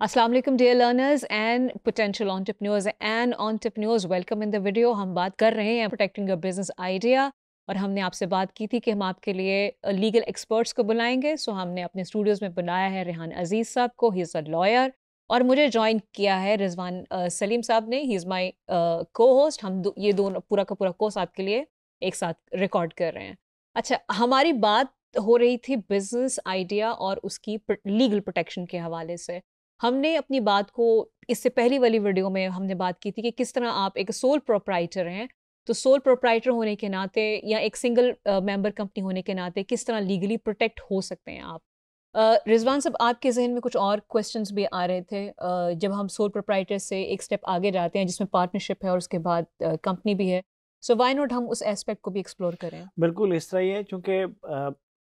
अस्सलाम वालेकुम dear learners and potential entrepreneurs and entrepreneurs welcome in the video हम बात कर रहे हैं प्रोटेक्टिंग योर बिजनेस आइडिया और हमने आपसे बात की थी कि हम आपके लिए लीगल uh, एक्सपर्ट्स को बुलाएंगे सो हमने अपने स्टूडियोज़ में बुलाया है रेहान अजीज़ साहब को ही इज़ अ लॉयर और मुझे ज्वाइन किया है रिजवान सलीम uh, साहब ने ही इज़ माई को होस्ट हम ये दोनों पूरा का पूरा कोर्स आपके लिए एक साथ रिकॉर्ड कर रहे हैं अच्छा हमारी बात हो रही थी बिजनेस आइडिया और उसकी लीगल प्रोटेक्शन के हवाले से हमने अपनी बात को इससे पहली वाली वीडियो में हमने बात की थी कि किस तरह आप एक सोल प्रोपराइटर हैं तो सोल प्रोपराइटर होने के नाते या एक सिंगल मेंबर कंपनी होने के नाते किस तरह लीगली प्रोटेक्ट हो सकते हैं आप रिजवान साहब आपके जहन में कुछ और क्वेश्चंस भी आ रहे थे जब हम सोल प्रोपराइटर से एक स्टेप आगे जाते हैं जिसमें पार्टनरशिप है और उसके बाद कंपनी भी है सो वाई नॉट हम उस एस्पेक्ट को भी एक्सप्लोर करें बिल्कुल इस तरह ही है चूँकि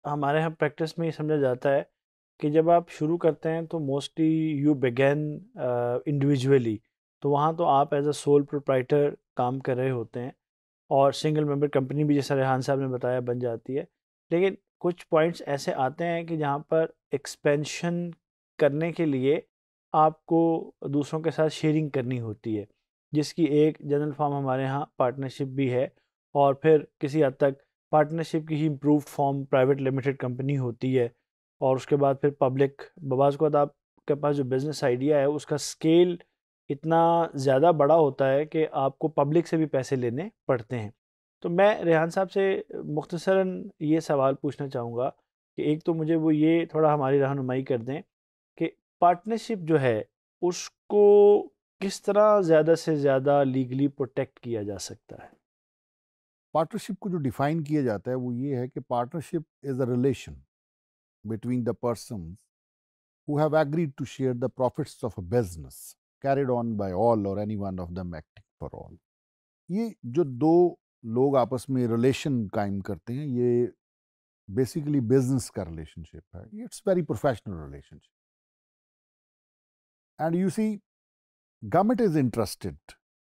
हमारे यहाँ प्रैक्टिस में समझा जाता है कि जब आप शुरू करते हैं तो मोस्टली यू बिगेन इंडिविजुअली तो वहाँ तो आप एज अ सोल प्रोप्राइटर काम कर रहे होते हैं और सिंगल मेंबर कंपनी भी जैसा रेहान साहब ने बताया बन जाती है लेकिन कुछ पॉइंट्स ऐसे आते हैं कि जहाँ पर एक्सपेंशन करने के लिए आपको दूसरों के साथ शेयरिंग करनी होती है जिसकी एक जनरल फॉर्म हमारे यहाँ पार्टनरशिप भी है और फिर किसी हद तक पार्टनरशिप की ही improve form private limited company होती है और उसके बाद फिर पब्लिक बबाज को आपके पास जो बिज़नेस आइडिया है उसका स्केल इतना ज़्यादा बड़ा होता है कि आपको पब्लिक से भी पैसे लेने पड़ते हैं तो मैं रेहान साहब से मुख्तसरा ये सवाल पूछना चाहूँगा कि एक तो मुझे वो ये थोड़ा हमारी रहनुमाई कर दें कि पार्टनरशिप जो है उसको किस तरह ज़्यादा से ज़्यादा लीगली प्रोटेक्ट किया जा सकता है पार्टनरशिप को जो डिफ़ाइन किया जाता है वो ये है कि partnership is a relation between the persons who have agreed to share the profits of a business carried on by all or any one of them acting for all. ये जो दो लोग आपस में रिलेशन कायम करते हैं ये बेसिकली बिजनेस का रिलेशनशिप है it's very professional relationship and you see government is interested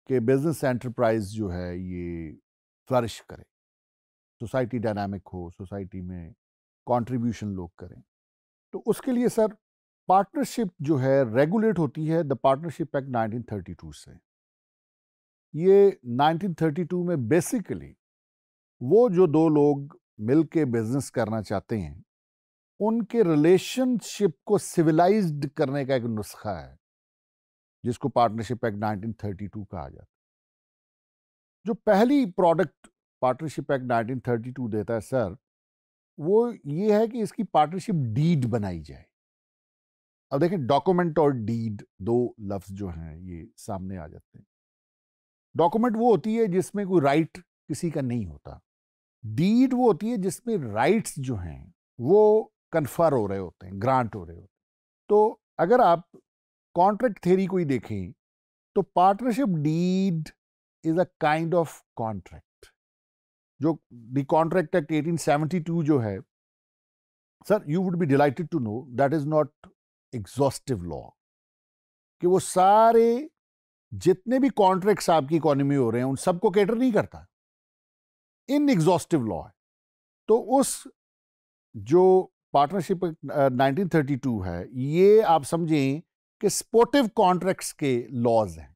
के बिजनेस एंटरप्राइज जो है ये फ्लरिश करे सोसाइटी डायनामिक हो सोसाइटी में कॉन्ट्रीब्यूशन लोग करें तो उसके लिए सर पार्टनरशिप जो है रेगुलेट होती है द पार्टनरशिप एक्ट टू से ये 1932 में बेसिकली वो जो दो लोग मिल के बिजनेस करना चाहते हैं उनके रिलेशनशिप को सिविलाइज्ड करने का एक नुस्खा है जिसको पार्टनरशिप एक्ट 1932 कहा जाता है जो पहली प्रोडक्ट पार्टनरशिप एक्ट 1932 देता है सर वो ये है कि इसकी पार्टनरशिप डीड बनाई जाए अब देखें डॉक्यूमेंट और डीड दो लफ्ज जो हैं ये सामने आ जाते हैं डॉक्यूमेंट वो होती है जिसमें कोई राइट किसी का नहीं होता डीड वो होती है जिसमें राइट्स जो हैं वो कन्फर हो रहे होते हैं ग्रांट हो रहे होते हैं तो अगर आप कॉन्ट्रैक्ट थेरी को ही देखें तो partnership deed is a kind of contract जो दी कॉन्ट्रैक्ट एक्ट टू जो है sir you would be delighted to know that is not exhaustive law कि वो सारे जितने भी कॉन्ट्रैक्ट्स आपकी इकोनॉमी हो रहे हैं उन सबको कैटर नहीं करता इन एग्जॉस्टिव लॉ है तो उस जो पार्टनरशिप नाइनटीन थर्टी टू है ये आप समझें कि स्पोर्टिव कॉन्ट्रैक्ट्स के लॉज हैं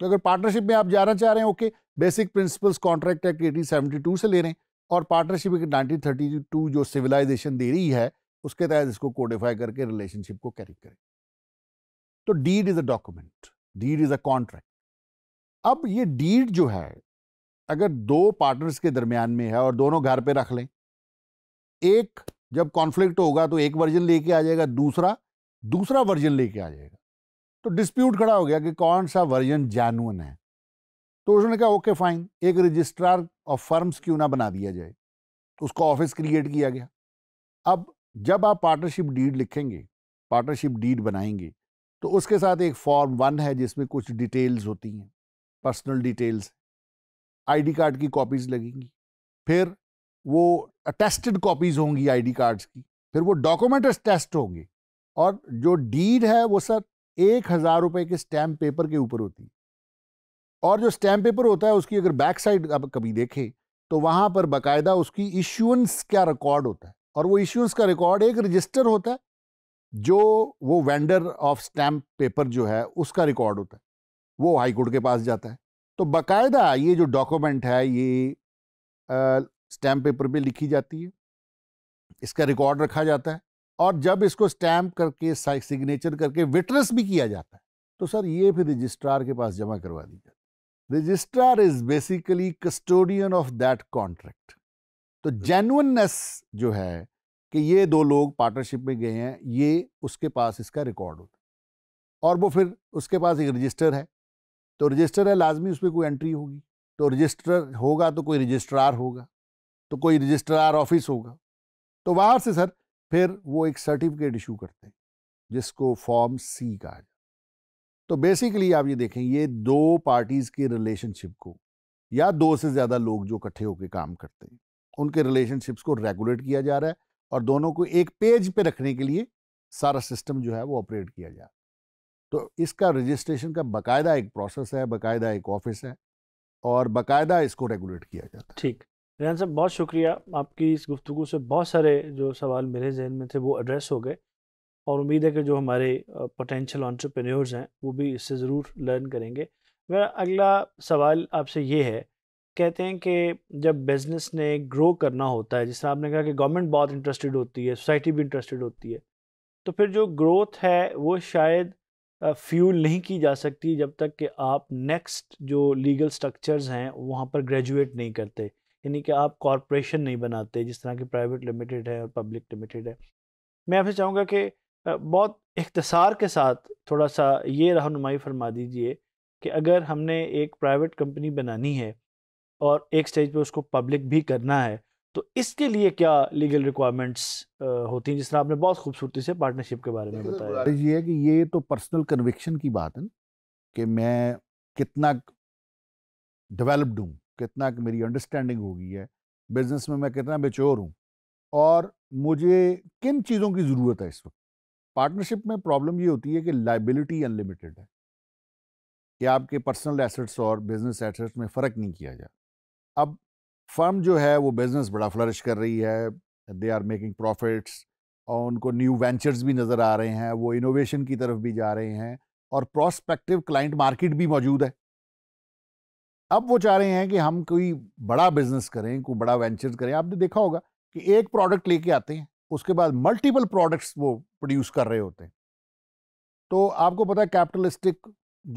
तो अगर पार्टनरशिप में आप जाना चाह रहे हैं okay basic principles contract act eighteen two से ले रहे हैं और पार्टनरशिप एक नाइनटीन थर्टी टू जो सिविलाइजेशन दे रही है उसके तहत इसको कोडिफाई करके रिलेशनशिप को कैरी करें तो deed is a document deed is a contract अब ये डीड जो है अगर दो पार्टनर्स के दरमियान में है और दोनों घर पे रख लें एक जब कॉन्फ्लिक्ट होगा तो एक वर्जन लेके आ जाएगा दूसरा दूसरा वर्जन लेके आ जाएगा तो डिस्प्यूट खड़ा हो गया कि कौन सा वर्जन जैनुअन है तो उसने कहा ओके फाइन एक रजिस्ट्रार ऑफ फर्म्स क्यों ना बना दिया जाए तो उसका ऑफिस क्रिएट किया गया अब जब आप पार्टनरशिप डीड लिखेंगे पार्टनरशिप डीड बनाएंगे तो उसके साथ एक फॉर्म वन है जिसमें कुछ डिटेल्स होती हैं पर्सनल डिटेल्स आईडी कार्ड की कॉपीज़ लगेंगी फिर वो अटेस्टेड कॉपीज़ होंगी आईडी कार्ड्स की फिर वो डॉक्यूमेंट टेस्ट होंगे और जो डीड है वो सर एक हज़ार रुपए के स्टैम्प पेपर के ऊपर होती है और जो स्टैम्प पेपर होता है उसकी अगर बैक साइड आप कभी देखें तो वहां पर बाकायदा उसकी इशुएंस का रिकॉर्ड होता है और वो इशुएंस का रिकॉर्ड एक रजिस्टर होता है जो वो वेंडर ऑफ स्टैम्प पेपर जो है उसका रिकॉर्ड होता है वो हाईकोर्ट के पास जाता है तो बाकायदा ये जो डॉक्यूमेंट है ये स्टैम्प पेपर पे लिखी जाती है इसका रिकॉर्ड रखा जाता है और जब इसको स्टैम्प करके सिग्नेचर करके विटनेस भी किया जाता है तो सर ये फिर रजिस्ट्रार के पास जमा करवा दी जाती registrar is basically custodian of that contract तो जेनुअननेस जो है कि ये दो लोग पार्टनरशिप में गए हैं ये उसके पास इसका रिकॉर्ड होता है और वो फिर उसके पास एक रजिस्टर है तो रजिस्टर है लाजमी उसमें कोई एंट्री होगी तो रजिस्टर होगा तो कोई रजिस्ट्रार होगा तो कोई रजिस्ट्रार ऑफिस होगा तो वहाँ से सर फिर वो एक सर्टिफिकेट इशू करते हैं जिसको फॉर्म सी कहा जाता तो बेसिकली आप ये देखें ये दो पार्टीज़ के रिलेशनशिप को या दो से ज़्यादा लोग जो इकट्ठे होकर काम करते हैं उनके रिलेशनशिप्स को रेगुलेट किया जा रहा है और दोनों को एक पेज पे रखने के लिए सारा सिस्टम जो है वो ऑपरेट किया जा रहा है तो इसका रजिस्ट्रेशन का बाकायदा एक प्रोसेस है बाकायदा एक ऑफिस है और बाकायदा इसको रेगुलेट किया जाता है ठीक रेहान साहब बहुत शुक्रिया आपकी इस गुफ्तु से बहुत सारे जो सवाल मेरे जहन में थे वो एड्रेस हो गए और उम्मीद है कि जो हमारे पोटेंशियल ऑन्टरप्रेन्योर्स हैं वो भी इससे ज़रूर लर्न करेंगे मेरा अगला सवाल आपसे ये है कहते हैं कि जब बिज़नेस ने ग्रो करना होता है जिस तरह आपने कहा कि गवर्नमेंट बहुत इंटरेस्टेड होती है सोसाइटी भी इंटरेस्टेड होती है तो फिर जो ग्रोथ है वो शायद फ्यूल नहीं की जा सकती जब तक कि आप नेक्स्ट जो लीगल स्ट्रक्चर्स हैं वहाँ पर ग्रेजुएट नहीं करते यानी कि आप कॉरपोरेशन नहीं बनाते जिस तरह की प्राइवेट लिमिटेड है और पब्लिक लिमिटेड है मैं आपसे चाहूँगा कि बहुत इख्तसार के साथ थोड़ा सा ये रहनुमाई फरमा दीजिए कि अगर हमने एक प्राइवेट कंपनी बनानी है और एक स्टेज पे उसको पब्लिक भी करना है तो इसके लिए क्या लीगल रिक्वायरमेंट्स होती हैं जिस तरह आपने बहुत खूबसूरती से पार्टनरशिप के बारे में बताया ये है कि ये तो पर्सनल कन्विक्शन की बात है कि मैं कितना डेवलप्ड हूँ कितना मेरी अंडरस्टैंडिंग हो गई है बिज़नेस में मैं कितना बेचोर हूँ और मुझे किन चीज़ों की ज़रूरत है इस वक्त पार्टनरशिप में प्रॉब्लम ये होती है कि लाइबिलिटी अनलिमिटेड है कि आपके पर्सनल एसेट्स और बिज़नेस एसेट्स में फ़र्क नहीं किया जा अब फर्म जो है वो बिज़नेस बड़ा फ्लरिश कर रही है दे आर मेकिंग प्रॉफिट्स और उनको न्यू वेंचर्स भी नज़र आ रहे हैं वो इनोवेशन की तरफ भी जा रहे हैं और प्रोस्पेक्टिव क्लाइंट मार्केट भी मौजूद है अब वो चाह रहे हैं कि हम कोई बड़ा बिजनेस करें कोई बड़ा वेंचर करें आपने देखा होगा कि एक प्रोडक्ट लेके आते हैं उसके बाद मल्टीपल प्रोडक्ट्स वो प्रोड्यूस कर रहे होते हैं तो आपको पता है कैपिटलिस्टिक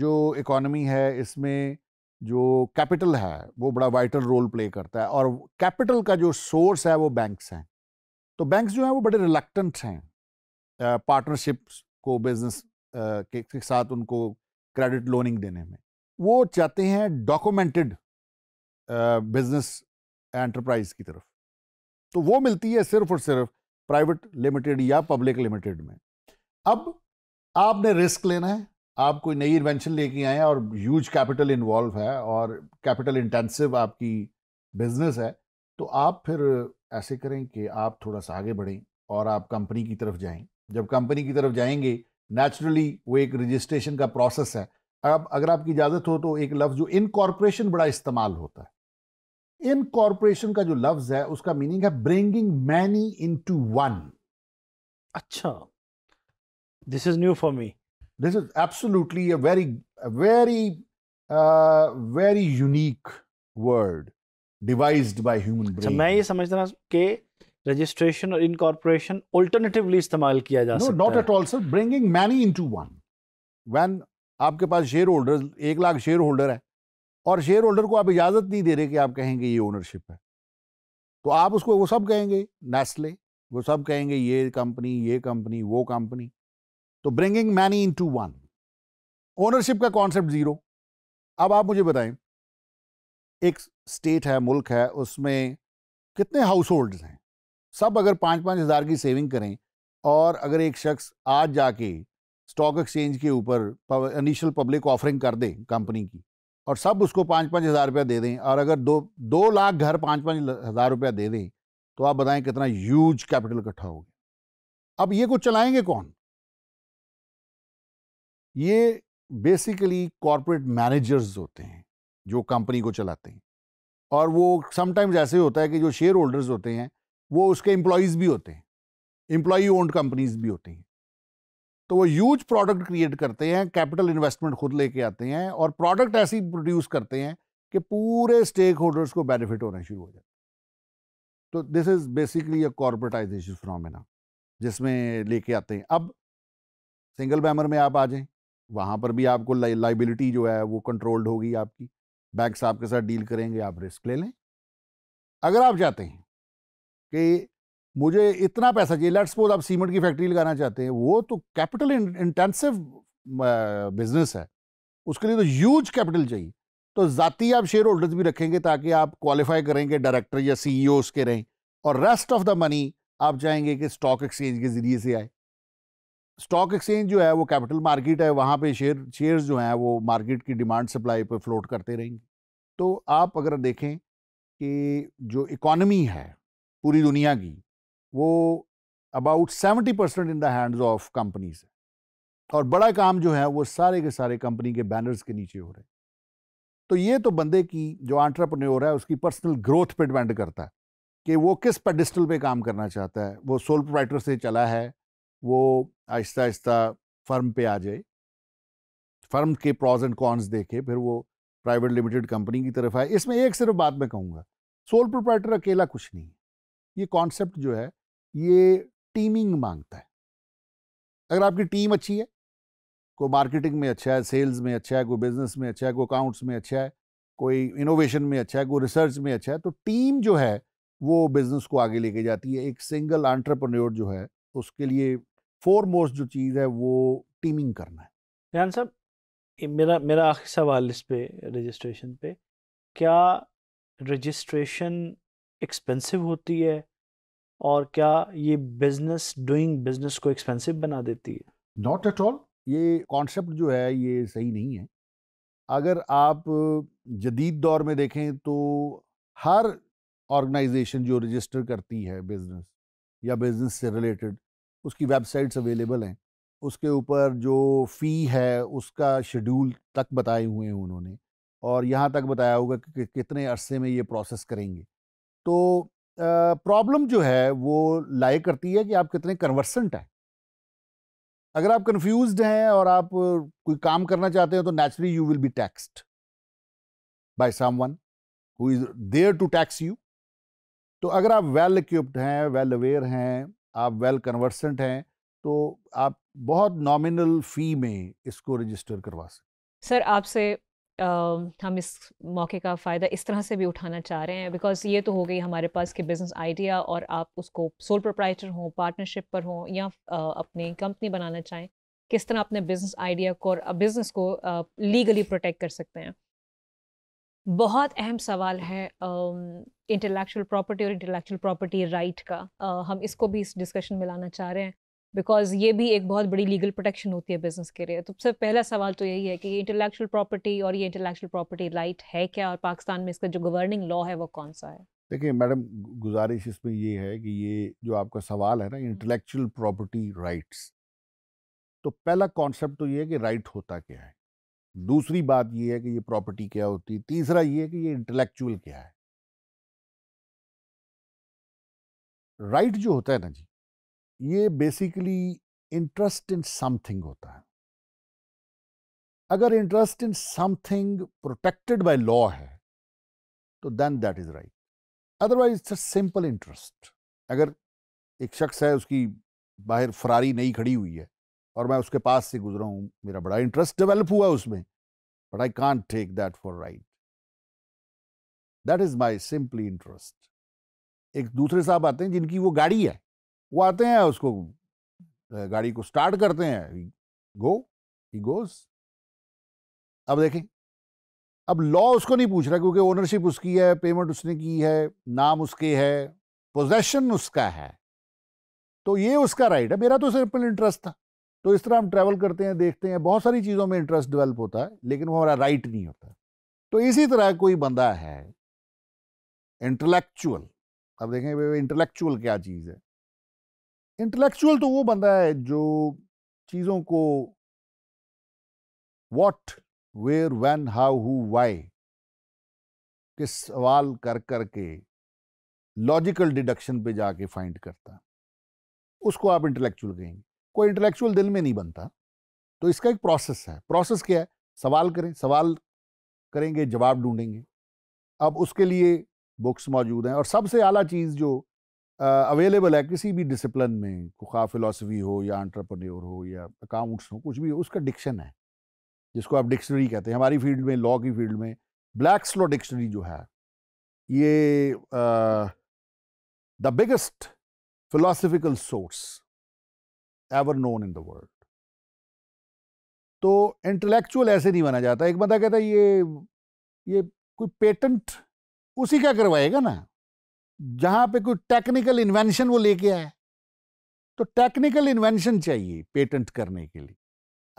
जो इकोनॉमी है इसमें जो कैपिटल है वो बड़ा वाइटल रोल प्ले करता है और कैपिटल का जो सोर्स है वो बैंक्स हैं तो बैंक्स जो हैं वो बड़े रिलक्टेंट हैं पार्टनरशिप्स को बिजनेस के साथ उनको क्रेडिट लोनिंग देने में वो चाहते हैं डॉक्यूमेंटेड बिजनेस एंटरप्राइज की तरफ तो वो मिलती है सिर्फ और सिर्फ प्राइवेट लिमिटेड या पब्लिक लिमिटेड में अब आपने रिस्क लेना है आप कोई नई इन्वेंशन लेके आए हैं और ह्यूज कैपिटल इन्वॉल्व है और कैपिटल इंटेंसिव आपकी बिजनेस है तो आप फिर ऐसे करें कि आप थोड़ा सा आगे बढ़ें और आप कंपनी की तरफ जाएं जब कंपनी की तरफ जाएंगे नेचुरली वो एक रजिस्ट्रेशन का प्रोसेस है अब अगर आपकी इजाज़त हो तो एक लफ्ज़ जो इनकॉर्पोरेशन बड़ा इस्तेमाल होता है इनकॉर्पोरेशन का जो लफ्ज़ है उसका मीनिंग है bringing many into one अच्छा this is new for me this is absolutely very very very unique word devised by human brain मैं ये समझ समझता कि रजिस्ट्रेशन और इनकॉर्पोरेशन ऑल्टरनेटिवली इस्तेमाल किया जा no, सकता not है not at all sir bringing many into one when आपके पास शेयर होल्डर एक लाख शेयर होल्डर है और शेयर होल्डर को आप इजाज़त नहीं दे रहे कि आप कहेंगे ये ओनरशिप है तो आप उसको वो सब कहेंगे नेस्ले वो सब कहेंगे ये कंपनी ये कंपनी वो कंपनी तो bringing many into one ownership का कॉन्सेप्ट ज़ीरो अब आप मुझे बताएं एक स्टेट है मुल्क है उसमें कितने हाउस होल्ड हैं सब अगर पाँच पाँच हज़ार की सेविंग करें और अगर एक शख्स आज जाके स्टॉक एक्सचेंज के ऊपर इनिशियल पब्लिक ऑफरिंग कर दें कंपनी की और सब उसको पाँच पाँच हज़ार रुपया दे दें और अगर दो दो लाख घर पाँच पाँच हज़ार रुपया दे दें तो आप बताएं कितना ह्यूज कैपिटल इकट्ठा हो गया अब ये कुछ चलाएंगे कौन ये बेसिकली कॉरपोरेट मैनेजर्स होते हैं जो कंपनी को चलाते हैं और वो समटाइम्स ऐसे होता है कि जो शेयर होल्डर्स होते हैं वो उसके एम्प्लॉयज़ भी होते हैं एम्प्लॉई ओन्ड कंपनीज भी होती हैं तो वो यूज प्रोडक्ट क्रिएट करते हैं कैपिटल इन्वेस्टमेंट खुद लेके आते हैं और प्रोडक्ट ऐसी प्रोड्यूस करते हैं कि पूरे स्टेक होल्डर्स को बेनिफिट होना शुरू हो जाए तो this is basically a corporatization फ्रामिना जिसमें लेके आते हैं अब सिंगल मेंबर में आप आ जाएं वहाँ पर भी आपको लाइबिलिटी जो है वो कंट्रोल्ड होगी आपकी बैंक साहब के साथ डील करेंगे आप रिस्क ले लें अगर आप चाहते हैं कि मुझे इतना पैसा चाहिए लेट्स सपोज आप सीमेंट की फैक्ट्री लगाना चाहते हैं वो तो कैपिटल इंटेंसिव बिजनेस है उसके लिए तो ह्यूज कैपिटल चाहिए तो ज़ाती आप शेयर होल्डर्स भी रखेंगे ताकि आप क्वालिफाई करेंगे डायरेक्टर या सी के रहें और रेस्ट ऑफ द मनी आप चाहेंगे कि स्टॉक एक्सचेंज के ज़रिए से आए स्टॉक एक्सचेंज जो है वो कैपिटल मार्केट है वहाँ पे शेयर शेयर्स जो हैं वो मार्केट की डिमांड सप्लाई पे फ्लोट करते रहेंगे तो आप अगर देखें कि जो इकॉनमी है पूरी दुनिया की वो about seventy percent in the hands of companies है और बड़ा काम जो है वो सारे के सारे कंपनी के बैनर्स के नीचे हो रहे हैं तो ये तो बंदे की जो आंट्रप्रनोर है उसकी पर्सनल ग्रोथ पे डिपेंड करता है कि वो किस पेडिस्टल पे काम करना चाहता है वो सोल प्रोवाइटर से चला है वो आहिस्ता आहिस्ता फर्म पे आ जाए फर्म के प्रॉज एंड कॉन्स देखे फिर वो प्राइवेट लिमिटेड कंपनी की तरफ आए इसमें एक सिर्फ बात मैं कहूँगा सोल प्रोपराइटर अकेला कुछ नहीं है ये कॉन्सेप्ट जो है ये टीमिंग मांगता है अगर आपकी टीम अच्छी है कोई मार्केटिंग में अच्छा है सेल्स में अच्छा है कोई बिजनेस में अच्छा है कोई अकाउंट्स में अच्छा है कोई इनोवेशन में अच्छा है कोई रिसर्च में अच्छा है तो टीम जो है वो बिजनेस को आगे लेके जाती है एक सिंगल आंट्रप्रन्योर जो है उसके लिए फोर मोस्ट जो चीज़ है वो टीमिंग करना है रेहान साहब मेरा मेरा आखिरी सवाल इस पे रजिस्ट्रेशन पे क्या रजिस्ट्रेशन एक्सपेंसिव होती है और क्या ये बिजनेस डूइंग बिजनेस को एक्सपेंसिव बना देती है नॉट एट ऑल ये कॉन्सेप्ट जो है ये सही नहीं है अगर आप जदीद दौर में देखें तो हर ऑर्गेनाइजेशन जो रजिस्टर करती है बिजनेस या बिजनेस से रिलेटेड उसकी वेबसाइट्स अवेलेबल हैं उसके ऊपर जो फ़ी है उसका शेड्यूल तक बताए हुए हैं उन्होंने और यहाँ तक बताया होगा कि कितने अरसे में ये प्रोसेस करेंगे तो प्रॉब्लम जो है वो लाई करती है कि आप कितने कन्वर्सेंट हैं अगर आप कंफ्यूज हैं और आप कोई काम करना चाहते हैं तो naturally you will be taxed by one who is there to tax you तो अगर आप वेल इक्विप्ड हैं वेल अवेयर हैं आप वेल कन्वर्सेंट हैं तो आप बहुत नॉमिनल फ़ी में इसको रजिस्टर करवा सकते सर आपसे uh, हम इस मौके का फ़ायदा इस तरह से भी उठाना चाह रहे हैं बिकॉज ये तो हो गई हमारे पास कि बिज़नेस आइडिया और आप उसको सोल प्रोप्राइटर हों पार्टनरशिप पर हों या uh, अपनी कंपनी बनाना चाहें किस तरह अपने बिज़नेस आइडिया को और बिज़नेस को लीगली प्रोटेक्ट कर सकते हैं बहुत अहम सवाल है इंटेलेक्चुअल प्रॉपर्टी और इंटेलेक्चुअल प्रॉपर्टी राइट का uh, हम इसको भी इस डिस्कशन में लाना चाह रहे हैं बिकॉज ये भी एक बहुत बड़ी लीगल प्रोटेक्शन होती है बिजनेस के लिए तो सबसे पहला सवाल तो यही है कि इंटेलेक्चुअल प्रॉपर्टी और ये इंटेलेक्चुअल प्रॉपर्टी राइट है क्या और पाकिस्तान में इसका जो गवर्निंग लॉ है वो कौन सा है देखिए मैडम गुजारिश इसमें ये है कि ये जो आपका सवाल है ना इंटेलेक्चुअल प्रॉपर्टी राइट्स तो पहला कॉन्सेप्ट तो ये है कि राइट होता क्या है दूसरी बात ये है कि ये प्रॉपर्टी क्या होती है तीसरा ये है कि ये इंटेलेक्चुअल क्या है राइट जो होता है ना जी ये बेसिकली इंटरेस्ट इन समथिंग होता है अगर interest in something protected by law है तो then that is right otherwise it's simple interest अगर एक शख्स है उसकी बाहर फरारी नहीं खड़ी हुई है और मैं उसके पास से गुजरा हूं मेरा बड़ा इंटरेस्ट डेवलप हुआ उसमें but I can't take that for right that is my simply interest एक दूसरे साहब आते हैं जिनकी वो गाड़ी है वो आते हैं उसको गाड़ी को स्टार्ट करते हैं गो ही गोज अब देखें अब लॉ उसको नहीं पूछ रहा क्योंकि ओनरशिप उसकी है पेमेंट उसने की है नाम उसके है पोजेशन उसका है तो ये उसका राइट है मेरा तो सिंपल इंटरेस्ट था तो इस तरह हम ट्रैवल करते हैं देखते हैं बहुत सारी चीज़ों में इंटरेस्ट डेवलप होता है लेकिन वो हमारा राइट नहीं होता तो इसी तरह कोई बंदा है इंटेलेक्चुअल अब देखें इंटेलेक्चुअल क्या चीज़ है इंटेलेक्चुअल तो वो बंदा है जो चीज़ों को what where when how who why के सवाल कर कर के लॉजिकल डिडक्शन पे जाके फाइंड करता उसको आप इंटेलेक्चुअल कहेंगे कोई इंटेलेक्चुअल दिल में नहीं बनता तो इसका एक प्रोसेस है प्रोसेस क्या है सवाल करें सवाल करेंगे जवाब ढूंढेंगे अब उसके लिए बुक्स मौजूद हैं और सबसे आला चीज़ जो अवेलेबल है किसी भी डिसिप्लिन में खा फिलासफी हो या अंट्रप्रन्योर हो या अकाउंट्स हो कुछ भी हो उसका डिक्शन है जिसको आप डिक्शनरी कहते हैं हमारी फील्ड में लॉ की फील्ड में ब्लैक स्लो डिक्शनरी जो है ये the biggest philosophical source ever known in the world तो इंटेलेक्चुअल ऐसे नहीं माना जाता एक बंदा कहता है ये ये कोई पेटेंट उसी का करवाएगा ना जहां पे कोई टेक्निकल इन्वेंशन वो लेके आए तो टेक्निकल इन्वेंशन चाहिए पेटेंट करने के लिए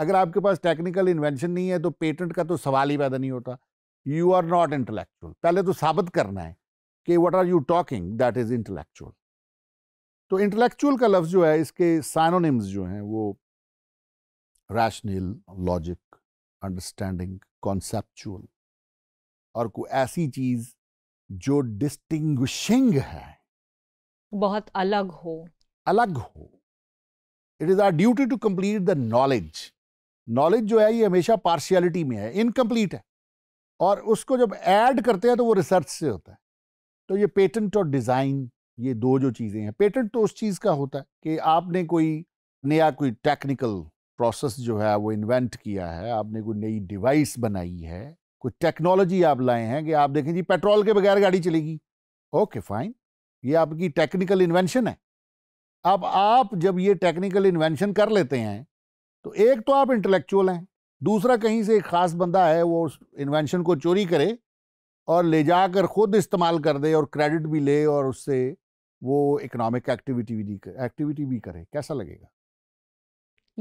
अगर आपके पास टेक्निकल इन्वेंशन नहीं है तो पेटेंट का तो सवाल ही पैदा नहीं होता यू आर नॉट इंटेलेक्चुअल पहले तो साबित करना है कि what are you talking that is intellectual तो इंटेलेक्चुअल का लफ्ज़ जो है इसके साइनोनिम्स जो हैं वो रैशनल लॉजिक अंडरस्टैंडिंग कॉन्सेप्चुअल और कोई ऐसी चीज़ जो डिस्टिंग्विशिंग है बहुत अलग हो अलग हो it is our duty to complete the knowledge knowledge जो है ये हमेशा पार्शियलिटी में है इनकम्प्लीट है और उसको जब ऐड करते हैं तो वो रिसर्च से होता है तो ये पेटेंट और डिज़ाइन ये दो जो चीज़ें हैं पेटेंट तो उस चीज़ का होता है कि आपने कोई नया कोई टेक्निकल प्रोसेस जो है वो इन्वेंट किया है आपने कोई नई डिवाइस बनाई है कोई टेक्नोलॉजी आप लाए हैं कि आप देखें जी पेट्रोल के बगैर गाड़ी चलेगी ओके फाइन ये आपकी टेक्निकल इन्वेंशन है अब आप जब ये टेक्निकल इन्वेंशन कर लेते हैं तो एक तो आप इंटेलेक्चुअल हैं दूसरा कहीं से एक ख़ास बंदा है वो उस इन्वेंशन को चोरी करे और ले जाकर खुद इस्तेमाल कर दे और क्रेडिट भी ले और उससे वो इकोनॉमिक एक्टिविटी भी एक्टिविटी भी करे कैसा लगेगा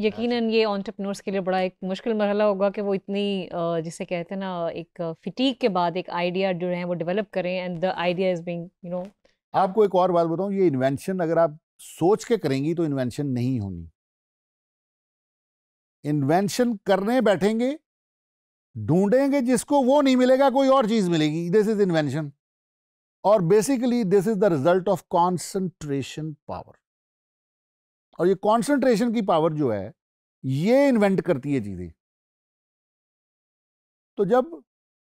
यकीनन ये ऑन्टरप्रनोर्स के लिए बड़ा एक मुश्किल मरहला होगा कि वो इतनी जिसे कहते हैं ना एक फिटीक के बाद एक आइडिया जो है वो डेवलप करें and the idea is being you know आपको एक और बात बताऊं ये इन्वेंशन अगर आप सोच के करेंगी तो इन्वेंशन नहीं होनी इन्वेंशन करने बैठेंगे ढूंढेंगे जिसको वो नहीं मिलेगा कोई और चीज मिलेगी दिस इज इन्वेंशन और basically this is the result of concentration power और ये कॉन्सेंट्रेशन की पावर जो है ये इन्वेंट करती है चीज़ें तो जब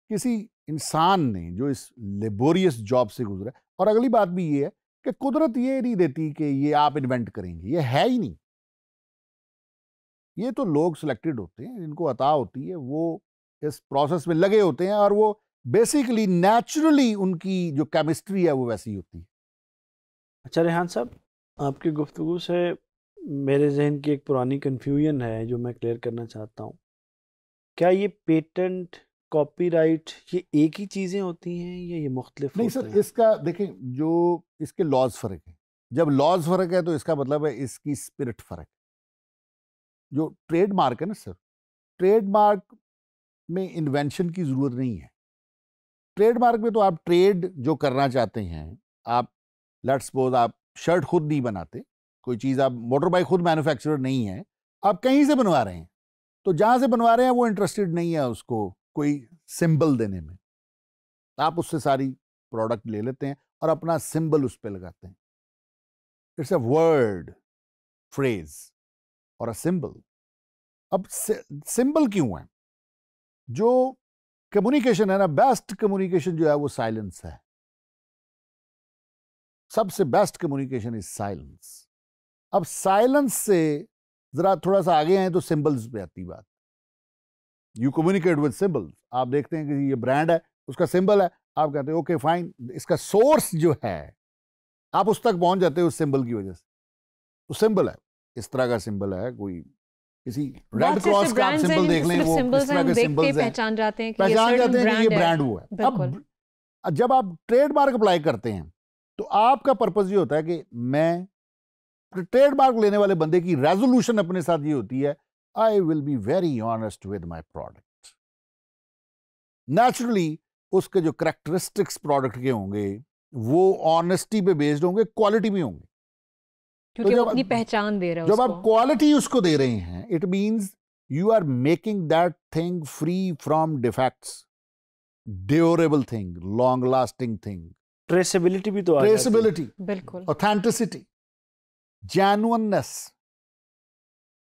किसी इंसान ने जो इस लेबोरियस जॉब से गुजरा और अगली बात भी ये है कि कुदरत ये नहीं देती कि ये आप इन्वेंट करेंगे ये है ही नहीं ये तो लोग सिलेक्टेड होते हैं इनको अता होती है वो इस प्रोसेस में लगे होते हैं और वो बेसिकली नेचुरली उनकी जो केमिस्ट्री है वो वैसी होती है अच्छा रेहान साहब आपकी गुफ्तु से मेरे जहन की एक पुरानी कन्फ्यूजन है जो मैं क्लियर करना चाहता हूँ क्या ये पेटेंट कॉपीराइट ये एक ही चीज़ें होती हैं या ये मुख्तलिफ नहीं सर इसका देखें जो इसके लॉज फ़र्क है जब लॉज फ़र्क है तो इसका मतलब है इसकी स्पिरिट फ़र्क जो ट्रेडमार्क है ना सर ट्रेडमार्क में इन्वेंशन की ज़रूरत नहीं है ट्रेडमार्क में तो आप ट्रेड जो करना चाहते हैं आप लेट्स सपोज आप शर्ट खुद नहीं बनाते कोई चीज़ आप मोटर बाइक खुद मैन्युफैक्चरर नहीं है आप कहीं से बनवा रहे हैं तो जहां से बनवा रहे हैं वो इंटरेस्टेड नहीं है उसको कोई सिंबल देने में आप उससे सारी प्रोडक्ट ले लेते हैं और अपना सिंबल उस पर लगाते हैं इट्स अ वर्ड फ्रेज और अ सिंबल अब सिंबल क्यों है जो कम्युनिकेशन है ना बेस्ट कम्युनिकेशन जो है वो साइलेंस है सबसे बेस्ट कम्युनिकेशन इज साइलेंस अब साइलेंस से ज़रा थोड़ा सा आगे आए तो सिंबल्स पे आती बात यू कम्युनिकेट विद सिंबल्स आप देखते हैं कि ये ब्रांड है उसका सिंबल है आप कहते हैं ओके फाइन इसका सोर्स जो है आप उस तक पहुंच जाते हो उस सिंबल की वजह से तो सिंबल है इस तरह का सिंबल है कोई किसी रेड क्रॉस का आप सिंबल देख लें वो इस तरह के सिंबल्स हैं पहचान जाते हैं पहचान जाते हैं कि ये ब्रांड हुआ है अब जब आप ट्रेडमार्क अप्लाई करते हैं तो आपका पर्पज ये होता है कि मैं ट्रेडमार्क लेने वाले बंदे की रेजोल्यूशन अपने साथ ये होती है I will be very honest with my product naturally उसके जो करेक्टरिस्टिक्स प्रोडक्ट के होंगे वो ऑनेस्टी पे बेस्ड होंगे क्वालिटी भी होंगे क्योंकि तो अपनी पहचान दे रहे हो जब आप क्वालिटी उसको दे रहे हैं it means you are making that thing free from defects durable thing long lasting thing traceability भी तो ट्रेसेबिलिटी बिल्कुल ऑथेंटिसिटी जैनुअननेस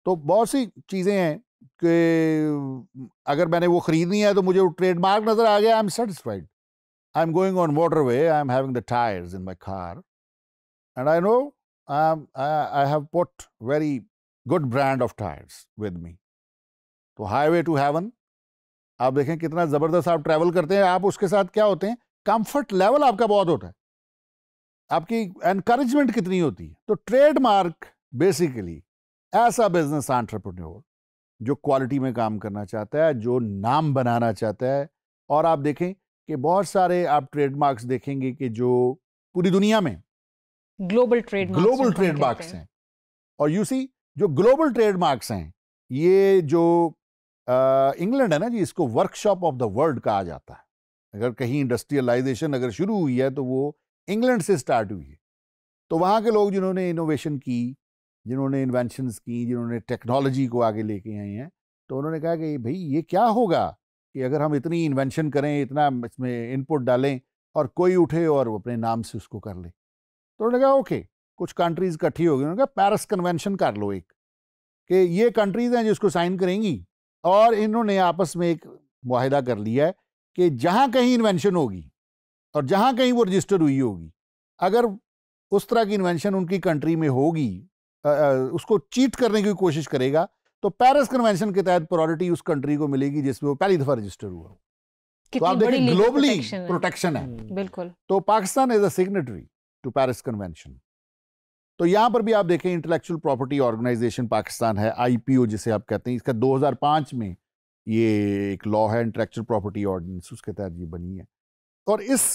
तो बहुत सी चीज़ें हैं कि अगर मैंने वो ख़रीदनी है तो मुझे वो ट्रेडमार्क नज़र आ गया I am satisfied I am going on water way I am having the tyres in my car and I know I have put very good brand of tyres with me तो highway to haven आप देखें कितना ज़बरदस्त आप travel करते हैं आप उसके साथ क्या होते हैं कंफर्ट लेवल आपका बहुत होता है आपकी एनकरेजमेंट कितनी होती है तो ट्रेडमार्क बेसिकली ऐसा बिजनेस एंटरप्रेन्योर जो क्वालिटी में काम करना चाहता है जो नाम बनाना चाहता है और आप देखें कि बहुत सारे आप ट्रेडमार्क्स देखेंगे कि जो पूरी दुनिया में ग्लोबल ट्रेड ग्लोबल ट्रेडमार्क्स हैं और यूसी जो ग्लोबल ट्रेडमार्क्स हैं ये जो इंग्लैंड है ना जी इसको वर्कशॉप ऑफ द वर्ल्ड कहा जाता है अगर कहीं इंडस्ट्रियलाइजेशन अगर शुरू हुई है तो वो इंग्लैंड से स्टार्ट हुई है तो वहाँ के लोग जिन्होंने इनोवेशन की जिन्होंने इन्वेंशन की जिन्होंने टेक्नोलॉजी को आगे लेके आए हैं तो उन्होंने कहा कि भाई ये क्या होगा कि अगर हम इतनी इन्वेंशन करें इतना इसमें इनपुट डालें और कोई उठे और अपने नाम से उसको कर ले तो उन्होंने कहा ओके कुछ कंट्रीज़ इकट्ठी होगी उन्होंने कहा पैरिस कन्वेंशन कर लो एक कि ये कंट्रीज़ हैं जिसको साइन करेंगी और इन्होंने आपस में एक माहिदा कर लिया है कि जहाँ कहीं इन्वेंशन होगी और जहाँ कहीं वो रजिस्टर हुई होगी अगर उस तरह की इन्वेंशन उनकी कंट्री में होगी उसको चीट करने की कोशिश करेगा तो पेरिस कन्वेंशन के तहत प्रायोरिटी उस कंट्री को मिलेगी जिसमें वो पहली दफा रजिस्टर हुआ तो आप देखिए ग्लोबली प्रोटेक्शन है, है। हम्म। बिल्कुल तो Pakistan is a signatory to Paris convention तो यहां पर भी आप देखें इंटेलेक्चुअल प्रॉपर्टी ऑर्गेनाइजेशन पाकिस्तान है आईपीओ जिसे आप कहते हैं इसका 2005 में ये एक लॉ है इंटेलेक्चुअल प्रॉपर्टी ऑर्डिनेंस उसके तहत ये बनी है और इस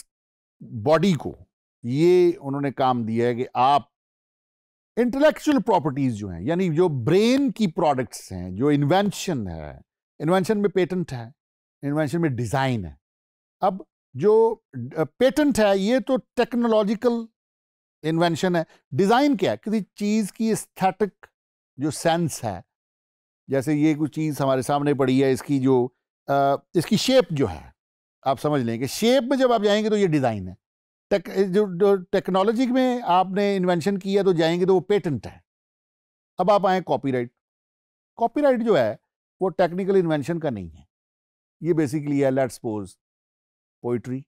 बॉडी को ये उन्होंने काम दिया है कि आप इंटेलेक्चुअल प्रॉपर्टीज जो हैं यानी जो ब्रेन की प्रोडक्ट्स हैं जो इन्वेंशन है इन्वेंशन में पेटेंट है इन्वेंशन में डिज़ाइन है अब जो पेटेंट है ये तो टेक्नोलॉजिकल इन्वेंशन है डिज़ाइन क्या है किसी चीज़ की स्थेटिक जो सेंस है जैसे ये कुछ चीज़ हमारे सामने पड़ी है इसकी जो आ, इसकी शेप जो है आप समझ लेंगे शेप में जब आप जाएंगे तो ये डिज़ाइन है टेक जो टेक्नोलॉजी में आपने इन्वेंशन किया तो जाएंगे तो वो पेटेंट है अब आप आए कॉपीराइट कॉपीराइट जो है वो टेक्निकल इन्वेंशन का नहीं है ये बेसिकली है लेट्स सपोज पोइट्री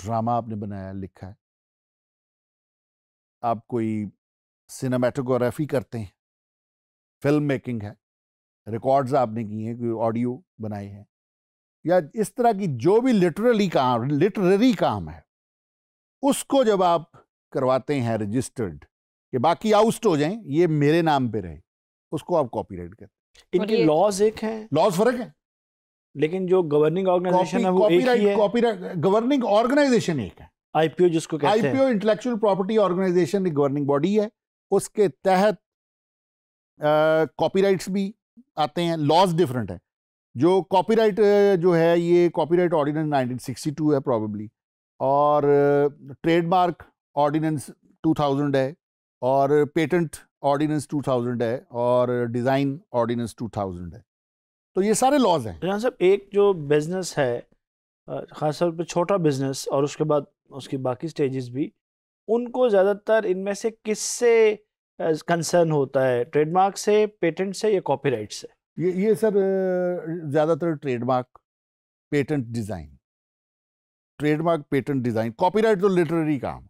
ड्रामा आपने बनाया लिखा है आप कोई सिनेमाटोग्राफी करते हैं फिल्म मेकिंग है रिकॉर्ड्स आपने किए हैं कोई ऑडियो बनाए हैं या इस तरह की जो भी लिटरली काम लिटररी काम है उसको जब आप करवाते हैं रजिस्टर्ड कि बाकी आउस्ट हो जाएं ये मेरे नाम पे रहे उसको आप कॉपीराइट करते हैं इनके लॉज एक है लॉज फर्क है लेकिन जो गवर्निंग ऑर्गेनाइजेशन है वो एक ही है कॉपीराइट गवर्निंग ऑर्गेनाइजेशन एक है आईपीओ जिसको कहते हैं आईपीओ इंटेलेक्चुअल प्रॉपर्टी ऑर्गेनाइजेशन एक गवर्निंग बॉडी है उसके तहत कॉपीराइट्स भी आते हैं लॉज डिफरेंट है जो कॉपीराइट जो है ये कॉपीराइट ऑर्डिनेंस 1962 है प्रॉबली और ट्रेडमार्क ऑर्डिनेंस 2000 है और पेटेंट ऑर्डिनेंस 2000 है और डिज़ाइन ऑर्डिनेंस 2000 है तो ये सारे लॉज हैं जहाँ साहब एक जो बिज़नेस है खासतौर पर छोटा बिज़नेस और उसके बाद उसकी बाकी स्टेजेस भी उनको ज़्यादातर इनमें से किससे कंसर्न होता है ट्रेडमार्क से पेटेंट से या कॉपीराइट से ये ये सर ज़्यादातर trademark patent design trademark patent design copyright तो लिटरेरी काम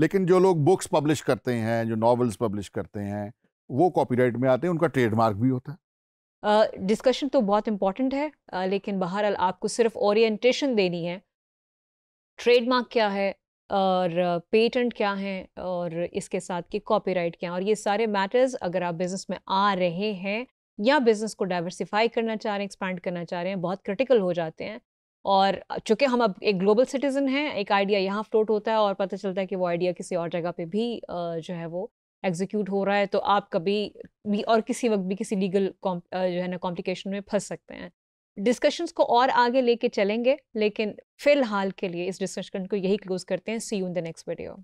लेकिन जो लोग बुक्स पब्लिश करते हैं जो नॉवेल्स पब्लिश करते हैं वो कॉपीराइट में आते हैं उनका ट्रेडमार्क भी होता है डिस्कशन uh, तो बहुत इम्पॉर्टेंट है uh, लेकिन बहर आपको सिर्फ ओरिएंटेशन देनी है ट्रेडमार्क क्या है और पेटेंट क्या है और इसके साथ की कॉपीराइट क्या है और ये सारे मैटर्स अगर आप बिजनेस में आ रहे हैं या बिज़नेस को डाइवर्सिफाई करना चाह रहे हैं एक्सपैंड करना चाह रहे हैं बहुत क्रिटिकल हो जाते हैं और चूंकि हम अब एक ग्लोबल सिटीज़न हैं एक आइडिया यहाँ फ्लोट होता है और पता चलता है कि वो आइडिया किसी और जगह पे भी जो है वो एग्जीक्यूट हो रहा है तो आप कभी भी और किसी वक्त भी किसी लीगल जो है ना कॉम्प्लिकेशन में फंस सकते हैं डिस्कशंस को और आगे लेके चलेंगे लेकिन फिलहाल के लिए इस डिस्कशन को यही क्लोज करते हैं see you in the next video